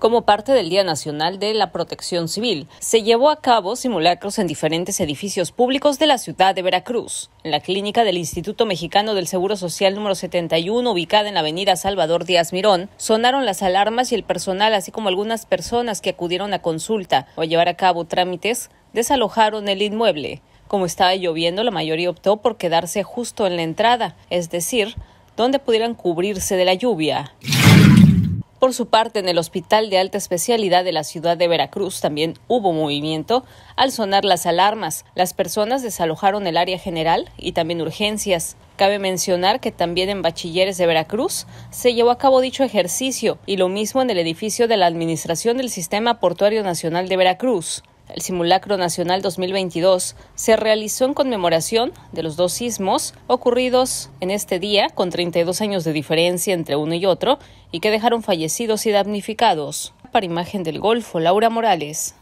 como parte del Día Nacional de la Protección Civil. Se llevó a cabo simulacros en diferentes edificios públicos de la ciudad de Veracruz. En la clínica del Instituto Mexicano del Seguro Social número 71, ubicada en la avenida Salvador Díaz Mirón, sonaron las alarmas y el personal, así como algunas personas que acudieron a consulta o a llevar a cabo trámites, desalojaron el inmueble. Como estaba lloviendo, la mayoría optó por quedarse justo en la entrada, es decir, donde pudieran cubrirse de la lluvia. Por su parte, en el Hospital de Alta Especialidad de la ciudad de Veracruz también hubo movimiento. Al sonar las alarmas, las personas desalojaron el área general y también urgencias. Cabe mencionar que también en Bachilleres de Veracruz se llevó a cabo dicho ejercicio y lo mismo en el edificio de la Administración del Sistema Portuario Nacional de Veracruz. El Simulacro Nacional 2022 se realizó en conmemoración de los dos sismos ocurridos en este día, con 32 años de diferencia entre uno y otro, y que dejaron fallecidos y damnificados. Para Imagen del Golfo, Laura Morales.